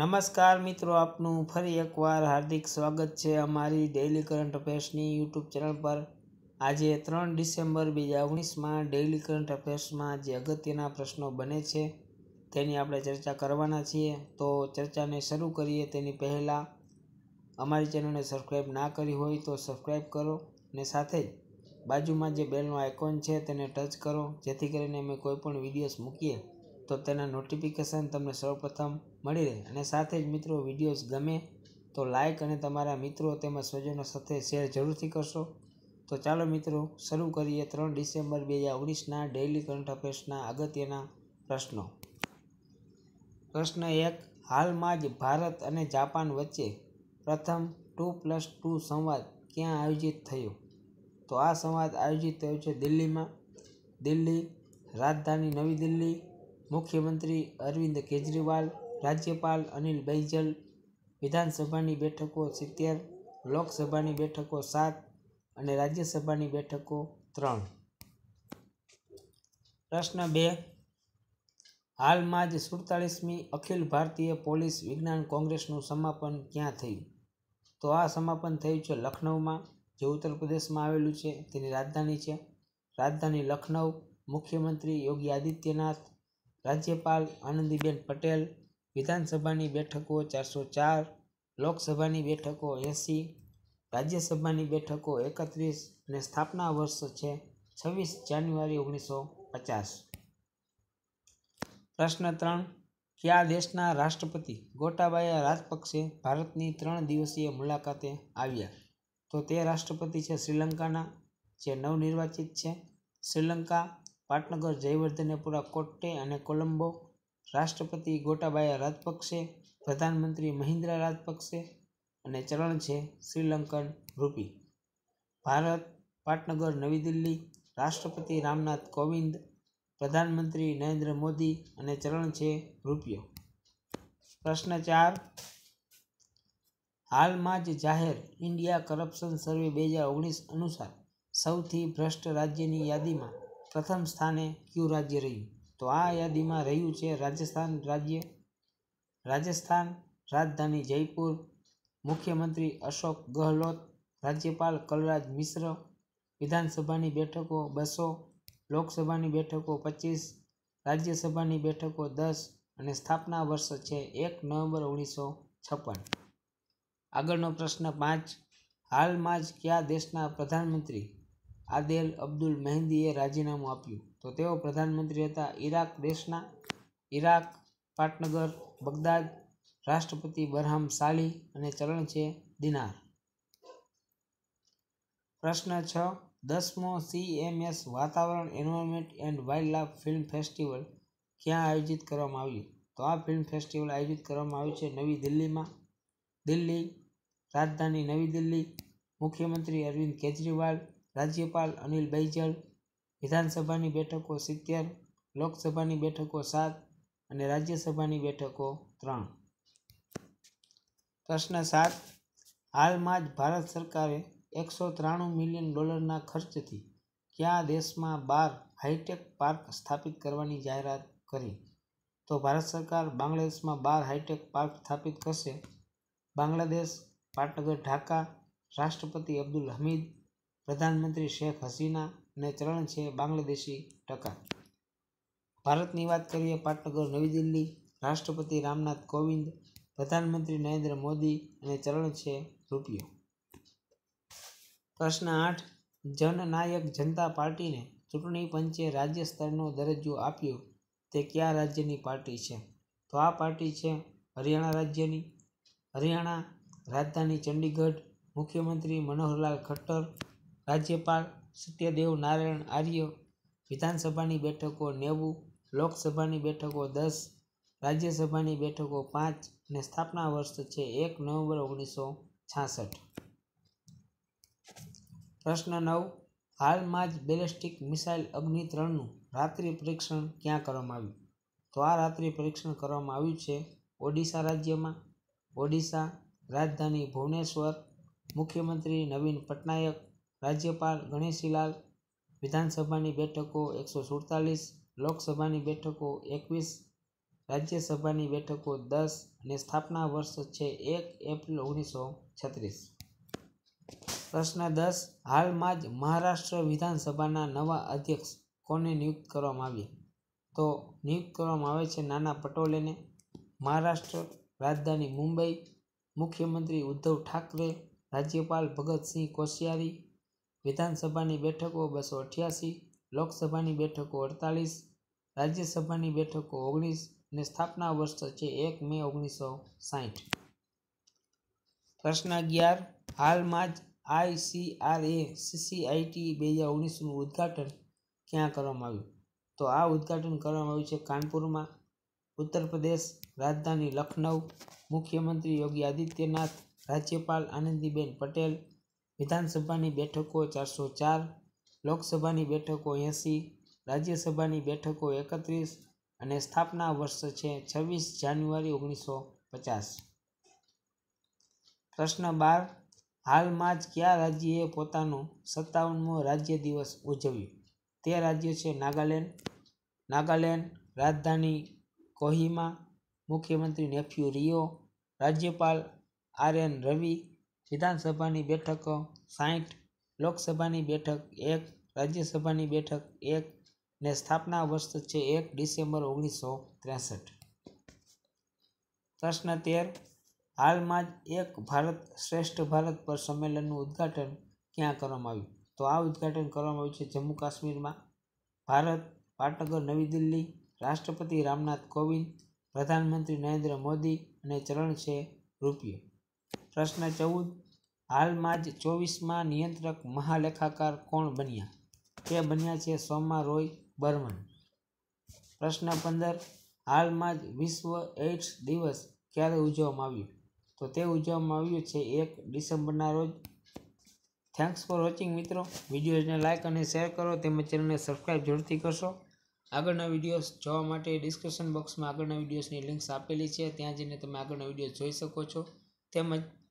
નમસ્કાર મિત્રો આપનું ફરી એકવાર હાર્દિક સ્વાગત છે અમારી ડેઇલી કરંટ અફેર્સની યુટ્યુબ ચેનલ પર આજે ત્રણ ડિસેમ્બર બે હજાર ઓગણીસમાં ડેઇલી કરંટ અફેર્સમાં જે અગત્યના પ્રશ્નો બને છે તેની આપણે ચર્ચા કરવાના છીએ તો ચર્ચાને શરૂ કરીએ તેની પહેલાં અમારી ચેનલને સબસ્ક્રાઈબ ના કરી હોય તો સબસ્ક્રાઈબ કરો ને સાથે જ બાજુમાં જે બેલનો આઇકોન છે તેને ટચ કરો જેથી કરીને અમે કોઈપણ વિડીયોઝ મૂકીએ તો તેના નોટિફિકેશન તમને સૌપ્રથમ મળી રહે અને સાથે જ મિત્રો વિડીયોઝ ગમે તો લાઇક અને તમારા મિત્રો તેમજ સ્વજનો સાથે શેર જરૂરથી કરશો તો ચાલો મિત્રો શરૂ કરીએ ત્રણ ડિસેમ્બર બે હજાર ઓગણીસના ડેઇલી કરંટ અફેર્સના અગત્યના પ્રશ્નો પ્રશ્ન એક હાલમાં જ ભારત અને જાપાન વચ્ચે પ્રથમ ટુ પ્લસ ટુ સંવાદ ક્યાં આયોજિત થયો તો આ સંવાદ આયોજિત થયો છે દિલ્હીમાં દિલ્હી રાજધાની નવી દિલ્હી મુખ્યમંત્રી અરવિંદ કેજરીવાલ રાજ્યપાલ અનિલ બૈજલ વિધાનસભાની બેઠકો સિત્તેર લોકસભાની બેઠકો સાત અને રાજ્યસભાની બેઠકો ત્રણ પ્રશ્ન બે હાલમાં જ સુડતાલીસમી અખિલ ભારતીય પોલીસ વિજ્ઞાન કોંગ્રેસનું સમાપન ક્યાં થયું તો આ સમાપન થયું છે લખનૌમાં જે ઉત્તર પ્રદેશમાં આવેલું છે તેની રાજધાની છે રાજધાની લખનૌ મુખ્યમંત્રી યોગી આદિત્યનાથ રાજ્યપાલ આનંદીબેન પટેલ વિધાનસભાની બેઠકો ચારસો ચાર લોકસભાની બેઠકો એંસી રાજ્યસભાની બેઠકો એકત્રીસ અને સ્થાપના વર્ષ છે છવ્વીસ જાન્યુઆરી ઓગણીસો પચાસ પ્રશ્ન ત્રણ કયા દેશના રાષ્ટ્રપતિ ગોટાબાયા રાજપક્ષે ભારતની ત્રણ દિવસીય મુલાકાતે આવ્યા તો તે રાષ્ટ્રપતિ છે શ્રીલંકાના જે નવનિર્વાચિત છે શ્રીલંકા પાટનગર જયવર્ધનેપુરા કોટ્ટે અને કોલંબો રાષ્ટ્રપતિ ગોટાબાયા રાજપક્ષે પ્રધાનમંત્રી મહિન્દ્રા રાજપક્ષે અને ચરણ છે શ્રીલંકન રૂપી ભારત પાટનગર નવી દિલ્હી રાષ્ટ્રપતિ રામનાથ કોવિંદ પ્રધાનમંત્રી નરેન્દ્ર મોદી અને ચરણ છે રૂપિયો પ્રશ્ન ચાર હાલમાં જ જાહેર ઇન્ડિયા કરપ્શન સર્વે બે હજાર ઓગણીસ અનુસાર સૌથી ભ્રષ્ટ રાજ્યની યાદીમાં પ્રથમ સ્થાને કયું રાજ્ય રહ્યું તો આ યાદીમાં રહ્યું છે રાજસ્થાન રાજ્ય રાજસ્થાન રાજધાની જયપુર મુખ્યમંત્રી અશોક ગહલોત રાજ્યપાલ કલરાજ મિશ્ર વિધાનસભાની બેઠકો બસો લોકસભાની બેઠકો પચીસ રાજ્યસભાની બેઠકો દસ અને સ્થાપના વર્ષ છે એક નવેમ્બર ઓગણીસો છપ્પન આગળનો પ્રશ્ન પાંચ હાલમાં જ કયા દેશના પ્રધાનમંત્રી આદેલ અબ્દુલ મહેંદીએ રાજીનામું આપ્યું તો તેઓ પ્રધાનમંત્રી હતા ઈરાક દેશના ઈરાક પાટનગર બગદાદ રાષ્ટ્રપતિ બરહામ સાલી અને ચરણ છે દિનાર પ્રશ્ન છ દસમો CMS Vatavaran environment and wildlife film festival ક્યાં આયોજિત કરવામાં આવ્યું તો આ ફિલ્મ ફેસ્ટિવલ આયોજિત કરવામાં આવ્યું છે નવી દિલ્હીમાં દિલ્હી રાજધાની નવી દિલ્હી મુખ્યમંત્રી અરવિંદ કેજરીવાલ રાજ્યપાલ અનિલ બૈજલ વિધાનસભાની બેઠકો સિત્તેર લોકસભાની બેઠકો સાત અને રાજ્યસભાની બેઠકો ત્રણ પ્રશ્ન સાત હાલમાં જ ભારત સરકારે એકસો ત્રાણું મિલિયન ડોલરના ખર્ચથી કયા દેશમાં બાર હાઈટેક પાર્ક સ્થાપિત કરવાની જાહેરાત કરી તો ભારત સરકાર બાંગ્લાદેશમાં બાર હાઈટેક પાર્ક સ્થાપિત કરશે બાંગ્લાદેશ પાટનગર ઢાકા રાષ્ટ્રપતિ અબ્દુલ હમીદ પ્રધાનમંત્રી શેખ હસીના અને ત્રણ છે બાંગ્લાદેશી ટકા ભારતની વાત કરીએ પાટનગર નવી દિલ્હી રાષ્ટ્રપતિ રામનાથ કોવિંદ પ્રધાનમંત્રી નરેન્દ્ર મોદી અને ચરણ છે રૂપિયો પ્રશ્ન આઠ જનનાયક જનતા પાર્ટીને ચૂંટણી પંચે રાજ્ય સ્તરનો દરજ્જો આપ્યો તે કયા રાજ્યની પાર્ટી છે તો આ પાર્ટી છે હરિયાણા રાજ્યની હરિયાણા રાજધાની ચંડીગઢ મુખ્યમંત્રી મનોહરલાલ ખટ્ટર રાજ્યપાલ સત્યદેવ નારાયણ આર્ય વિધાનસભાની બેઠકો નેવું લોકસભાની બેઠકો દસ રાજ્યસભાની બેઠકો પાંચ અને સ્થાપના વર્ષ છે એક નવેમ્બર ઓગણીસો છાસઠ પ્રશ્ન નવ હાલમાં જ બેલેસ્ટિક મિસાઇલ અગ્નિ ત્રણનું રાત્રિ પરીક્ષણ ક્યાં કરવામાં આવ્યું તો આ રાત્રિ પરીક્ષણ કરવામાં આવ્યું છે ઓડિશા રાજ્યમાં ઓડિશા રાજધાની ભુવનેશ્વર મુખ્યમંત્રી નવીન પટનાયક રાજ્યપાલ ગણેશીલાલ વિધાનસભાની બેઠકો એકસો સુડતાલીસ લોકસભાની બેઠકો એકવીસ રાજ્યસભાની બેઠકો દસ અને સ્થાપના વર્ષ છે એક એપ્રિલ ઓગણીસો છત્રીસ પ્રશ્ન દસ હાલમાં જ મહારાષ્ટ્ર વિધાનસભાના નવા અધ્યક્ષ કોને નિયુક્ત કરવામાં આવી તો નિયુક્ત કરવામાં આવે છે નાના પટોલેને મહારાષ્ટ્ર રાજધાની મુંબઈ મુખ્યમંત્રી ઉદ્ધવ ઠાકરે રાજ્યપાલ ભગતસિંહ કોશિયારી વિધાનસભાની બેઠકો બસો અઠ્યાસી લોકસભાની બેઠકો અડતાલીસ રાજ્યસભાની બેઠકો ઓગણીસ અને સ્થાપના વર્ષ છે એક મે ઓગણીસો સાહીઠ પ્રશ્ન અગિયાર હાલમાં જ આઈસીઆરએ સીસીઆઈટી બે હજાર ઓગણીસનું ઉદ્ઘાટન ક્યાં કરવામાં આવ્યું તો આ ઉદ્ઘાટન કરવામાં આવ્યું છે કાનપુરમાં ઉત્તર પ્રદેશ રાજધાની લખનઉ મુખ્યમંત્રી યોગી આદિત્યનાથ રાજ્યપાલ આનંદીબેન પટેલ વિધાનસભાની બેઠકો ચારસો ચાર લોકસભાની બેઠકો એંસી રાજ્યસભાની બેઠકો એકત્રીસ અને સ્થાપના વર્ષ છે છવ્વીસ જાન્યુઆરી ઓગણીસો પચાસ પ્રશ્ન બાર હાલમાં જ કયા રાજ્યએ પોતાનું સત્તાવનમો રાજ્ય દિવસ ઉજવ્યું તે રાજ્ય છે નાગાલેન્ડ નાગાલેન્ડ રાજધાની કોહિમા મુખ્યમંત્રી નેફ્યુ રિયો રાજ્યપાલ આર એન રવિ વિધાનસભાની બેઠકો સાઠ લોકસભાની બેઠક એક રાજ્યસભાની બેઠક એક ને સ્થાપના વર્ષ છે એક ડિસેમ્બર ઓગણીસો ત્રેસઠ પ્રશ્ન તેર હાલમાં જ એક ભારત શ્રેષ્ઠ ભારત પર સંમેલનનું ઉદ્ઘાટન ક્યાં કરવામાં આવ્યું તો આ ઉદ્ઘાટન કરવામાં આવ્યું છે જમ્મુ કાશ્મીરમાં ભારત પાટનગર નવી દિલ્હી રાષ્ટ્રપતિ રામનાથ કોવિંદ પ્રધાનમંત્રી નરેન્દ્ર મોદી અને ચરણ છે રૂપિયો પ્રશ્ન ચૌદ હાલમાં જ ચોવીસમાં નિયંત્રક મહાલેખાકાર કોણ બન્યા તે બન્યા છે સોમા રોય બર્મન પ્રશ્ન પંદર હાલમાં જ વિશ્વ એઇડ્સ દિવસ ક્યારે ઉજવવામાં આવ્યું તો તે ઉજવવામાં આવ્યું છે એક ડિસેમ્બરના રોજ થેન્ક્સ ફોર વોચિંગ મિત્રો વિડીયોઝને લાઇક અને શેર કરો તેમજ ચેનલને સબસ્ક્રાઈબ જરૂરથી કરશો આગળના વિડીયોઝ જોવા માટે ડિસ્ક્રિપ્શન બોક્સમાં આગળના વિડીયોઝની લિંક્સ આપેલી છે ત્યાં જઈને તમે આગળના વિડીયો જોઈ શકો છો તેમજ